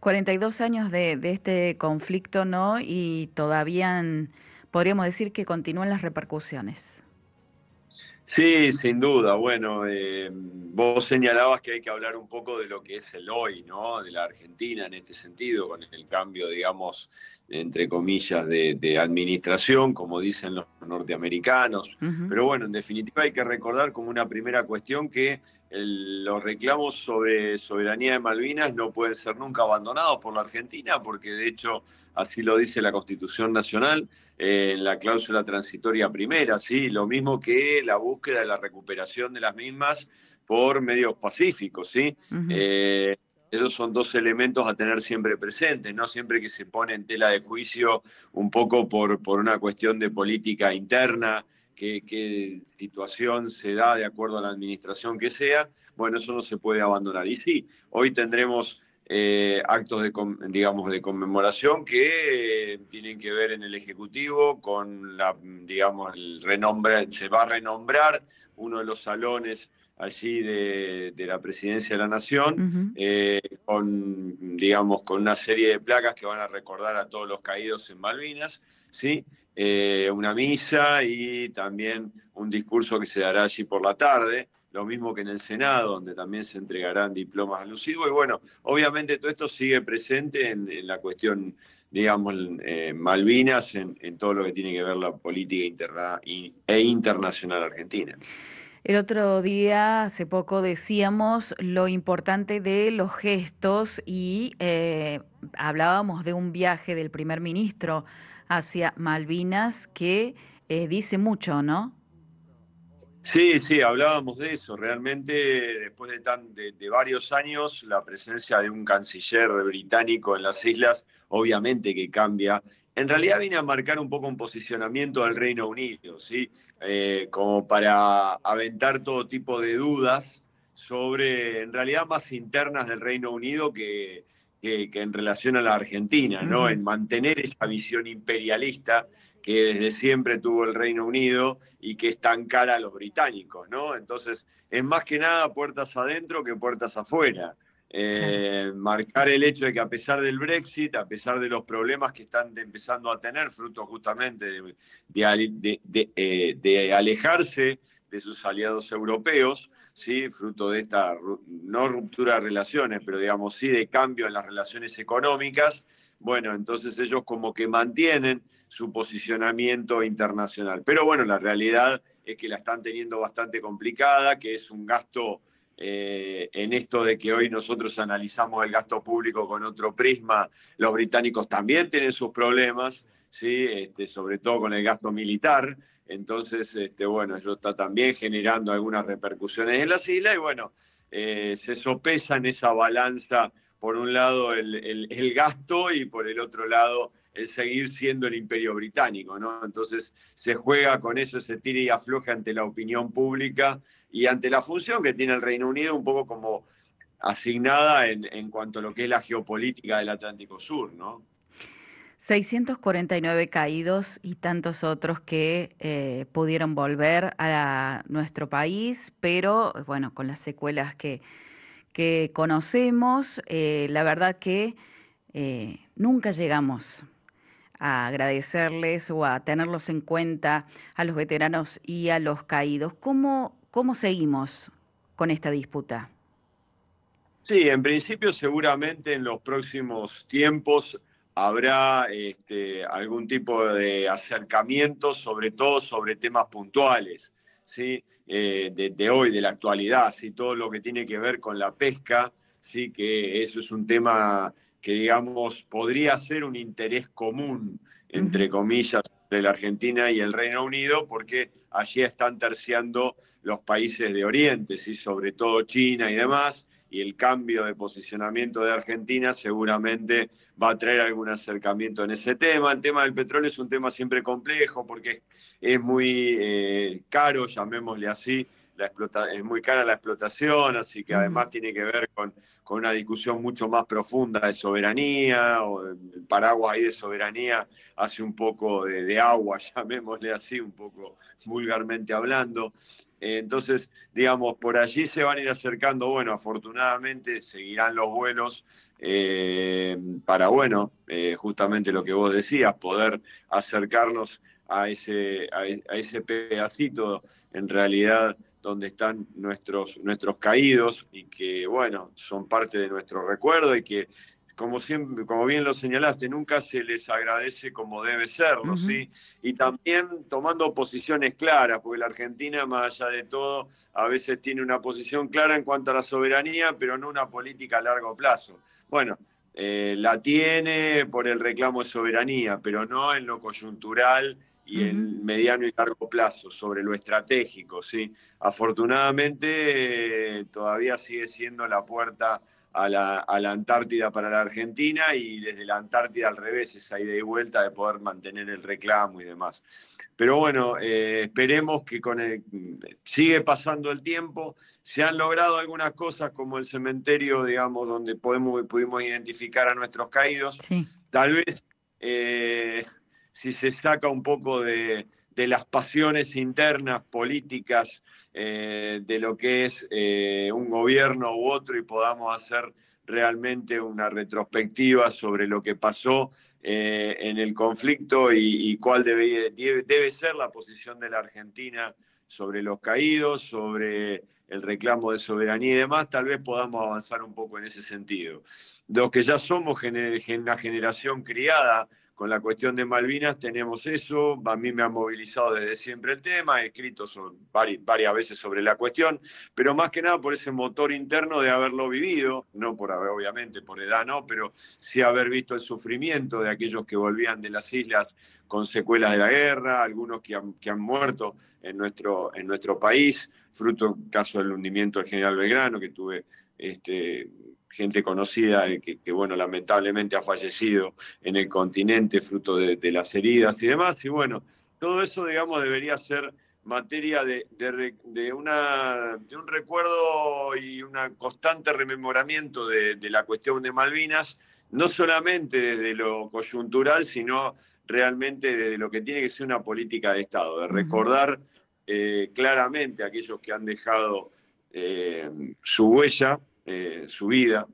42 años de, este conflicto, ¿no? Y todavía podríamos decir que continúan las repercusiones. Sí, sin duda. Bueno, eh, vos señalabas que hay que hablar un poco de lo que es el hoy, ¿no? De la Argentina en este sentido, con el cambio, digamos, entre comillas, de, administración, como dicen los norteamericanos. Pero bueno, en definitiva hay que recordar como una primera cuestión que los reclamos sobre soberanía de Malvinas no pueden ser nunca abandonados por la Argentina, porque de hecho así lo dice la Constitución Nacional, eh, en la cláusula transitoria primera, sí, lo mismo que la búsqueda de la recuperación de las mismas por medios pacíficos, ¿sí? Eh, esos son dos elementos a tener siempre presentes, ¿no? Siempre que se pone en tela de juicio un poco por, por una cuestión de política interna, qué situación se da de acuerdo a la administración que sea, bueno, eso no se puede abandonar. Y sí, hoy tendremos eh, actos de, digamos, de conmemoración que eh, tienen que ver en el Ejecutivo con la, digamos, el renombre, se va a renombrar uno de los salones allí de, la Presidencia de la Nación, eh, con, digamos, con una serie de placas que van a recordar a todos los caídos en Malvinas, ¿sí? una misa y también un discurso que se dará allí por la tarde lo mismo que en el Senado, donde también se entregarán diplomas alusivos. Y bueno, obviamente todo esto sigue presente en, la cuestión, digamos, eh, Malvinas, en, todo lo que tiene que ver la política interna e internacional argentina. El otro día, hace poco, decíamos lo importante de los gestos y eh, hablábamos de un viaje del primer ministro hacia Malvinas que eh, dice mucho, ¿no? Sí, sí, hablábamos de eso. Realmente, después de, tan, de, varios años, la presencia de un canciller británico en las islas, obviamente que cambia. En realidad viene a marcar un poco un posicionamiento del Reino Unido, ¿sí? Eh, como para aventar todo tipo de dudas sobre, en realidad, más internas del Reino Unido que, que, en relación a la Argentina, ¿no? En mantener esa visión imperialista que desde siempre tuvo el Reino Unido y que es tan cara a los británicos, ¿no? Entonces, es más que nada puertas adentro que puertas afuera. Eh, marcar el hecho de que a pesar del Brexit, a pesar de los problemas que están empezando a tener, fruto justamente de, eh, alejarse de sus aliados europeos, ¿sí? fruto de esta, no ruptura de relaciones, pero digamos sí de cambio en las relaciones económicas, bueno, entonces ellos como que mantienen su posicionamiento internacional. Pero bueno, la realidad es que la están teniendo bastante complicada, que es un gasto eh, en esto de que hoy nosotros analizamos el gasto público con otro prisma, los británicos también tienen sus problemas, ¿sí? Este, sobre todo con el gasto militar. Entonces, este, bueno, eso está también generando algunas repercusiones en la islas y bueno, eh, se sopesa en esa balanza por un lado el, gasto y por el otro lado el seguir siendo el imperio británico, ¿no? Entonces se juega con eso, se tira y afloja ante la opinión pública y ante la función que tiene el Reino Unido, un poco como asignada en, cuanto a lo que es la geopolítica del Atlántico Sur, ¿no? 649 caídos y tantos otros que eh, pudieron volver a nuestro país, pero bueno, con las secuelas que, que conocemos, eh, la verdad que eh, nunca llegamos a agradecerles o a tenerlos en cuenta a los veteranos y a los caídos. ¿Cómo, seguimos con esta disputa? Sí, en principio seguramente en los próximos tiempos habrá este, algún tipo de acercamiento, sobre todo sobre temas puntuales. ¿sí? Eh, de, hoy, de la actualidad, todo lo que tiene que ver con la pesca, ¿sí? que eso es un tema que, digamos, podría ser un interés común, entre comillas, de la Argentina y el Reino Unido, porque allí están terciando los países de Oriente, ¿sí? sobre todo China y demás, y el cambio de posicionamiento de Argentina seguramente va a traer algún acercamiento en ese tema. El tema del petróleo es un tema siempre complejo porque es muy eh, caro, llamémosle así, la es muy cara la explotación, así que además tiene que ver con, una discusión mucho más profunda de soberanía, o el paraguas ahí de soberanía hace un poco de agua, llamémosle así, un poco vulgarmente hablando. Entonces, digamos, por allí se van a ir acercando, bueno, afortunadamente seguirán los vuelos eh, para, bueno, eh, justamente lo que vos decías, poder acercarnos a ese, a, ese pedacito, en realidad, donde están nuestros, nuestros caídos y que, bueno, son parte de nuestro recuerdo y que como siempre, como bien lo señalaste, nunca se les agradece como debe serlo, ¿sí? Y también tomando posiciones claras, porque la Argentina, más allá de todo, a veces tiene una posición clara en cuanto a la soberanía, pero no una política a largo plazo. Bueno, eh, la tiene por el reclamo de soberanía, pero no en lo coyuntural y en mediano y largo plazo, sobre lo estratégico, ¿sí? Afortunadamente, eh, todavía sigue siendo la puerta a la, Antártida para la Argentina y desde la Antártida al revés, esa idea y vuelta de poder mantener el reclamo y demás. Pero bueno, eh, esperemos que con sigue pasando el tiempo, se han logrado algunas cosas como el cementerio, digamos, donde podemos, pudimos identificar a nuestros caídos. Tal vez eh, si se saca un poco de las pasiones internas, políticas, eh, de lo que es eh, un gobierno u otro y podamos hacer realmente una retrospectiva sobre lo que pasó eh, en el conflicto y, cuál debe, ser la posición de la Argentina sobre los caídos, sobre el reclamo de soberanía y demás, tal vez podamos avanzar un poco en ese sentido. Los que ya somos una generación criada con la cuestión de Malvinas tenemos eso, a mí me ha movilizado desde siempre el tema, he escrito varias, veces sobre la cuestión, pero más que nada por ese motor interno de haberlo vivido, no por haber, obviamente, por edad no, pero sí haber visto el sufrimiento de aquellos que volvían de las islas con secuelas de la guerra, algunos que han, muerto en nuestro, en nuestro país, fruto, del caso del hundimiento del general Belgrano, que tuve este, gente conocida eh, que, bueno, lamentablemente ha fallecido en el continente fruto de, las heridas y demás. Y bueno, todo eso, digamos, debería ser materia de, un recuerdo y un constante rememoramiento de la cuestión de Malvinas, no solamente desde lo coyuntural, sino realmente desde lo que tiene que ser una política de Estado, de recordar eh, claramente a aquellos que han dejado eh, su huella eh, su vida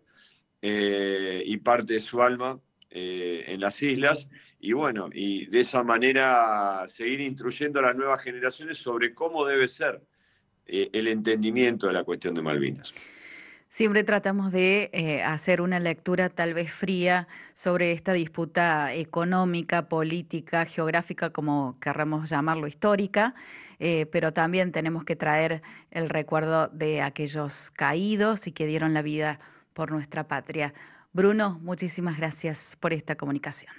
eh, y parte de su alma eh, en las islas. Y bueno, y de esa manera seguir instruyendo a las nuevas generaciones sobre cómo debe ser el entendimiento de la cuestión de Malvinas. Siempre tratamos de eh, hacer una lectura tal vez fría sobre esta disputa económica, política, geográfica, como querramos llamarlo, histórica, eh, pero también tenemos que traer el recuerdo de aquellos caídos y que dieron la vida por nuestra patria. Bruno, muchísimas gracias por esta comunicación.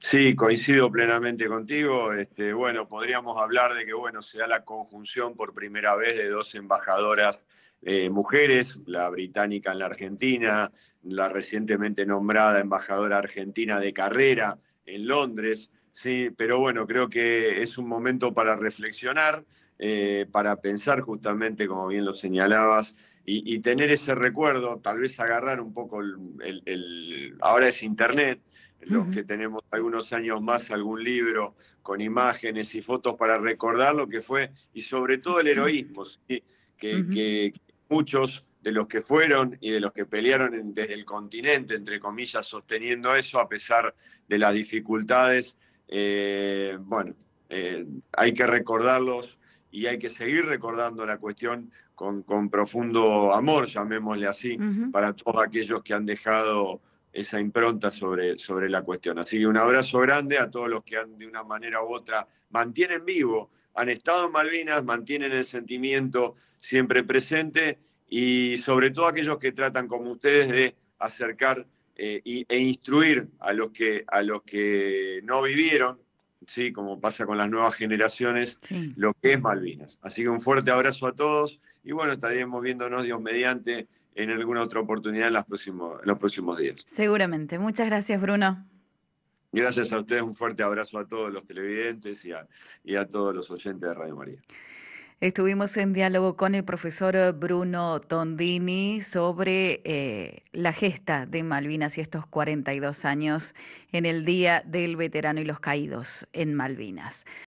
Sí, coincido plenamente contigo. Este, bueno, podríamos hablar de que bueno, se la conjunción por primera vez de dos embajadoras eh, mujeres, la británica en la Argentina, la recientemente nombrada embajadora argentina de carrera en Londres. Sí, pero bueno, creo que es un momento para reflexionar, eh, para pensar justamente, como bien lo señalabas, y, tener ese recuerdo, tal vez agarrar un poco el, ahora es Internet, los que tenemos algunos años más algún libro con imágenes y fotos para recordar lo que fue y sobre todo el heroísmo que, muchos de los que fueron y de los que pelearon desde el continente, entre comillas, sosteniendo eso a pesar de las dificultades. Eh, bueno, eh, hay que recordarlos y hay que seguir recordando la cuestión con, con profundo amor, llamémosle así, para todos aquellos que han dejado esa impronta sobre, sobre la cuestión. Así que un abrazo grande a todos los que han, de una manera u otra mantienen vivo, han estado en Malvinas, mantienen el sentimiento siempre presente y sobre todo aquellos que tratan como ustedes de acercar eh, e instruir a los que a los que no vivieron, sí, como pasa con las nuevas generaciones, lo que es Malvinas. Así que un fuerte abrazo a todos y bueno, estaremos viéndonos Dios mediante en alguna otra oportunidad en, los próximos días. Seguramente. Muchas gracias, Bruno. Gracias a ustedes, un fuerte abrazo a todos los televidentes y y a todos los oyentes de Radio María. Estuvimos en diálogo con el profesor eh, Bruno Tondini sobre eh, la gesta de Malvinas y estos 42 años en el Día del Veterano y los Caídos en Malvinas.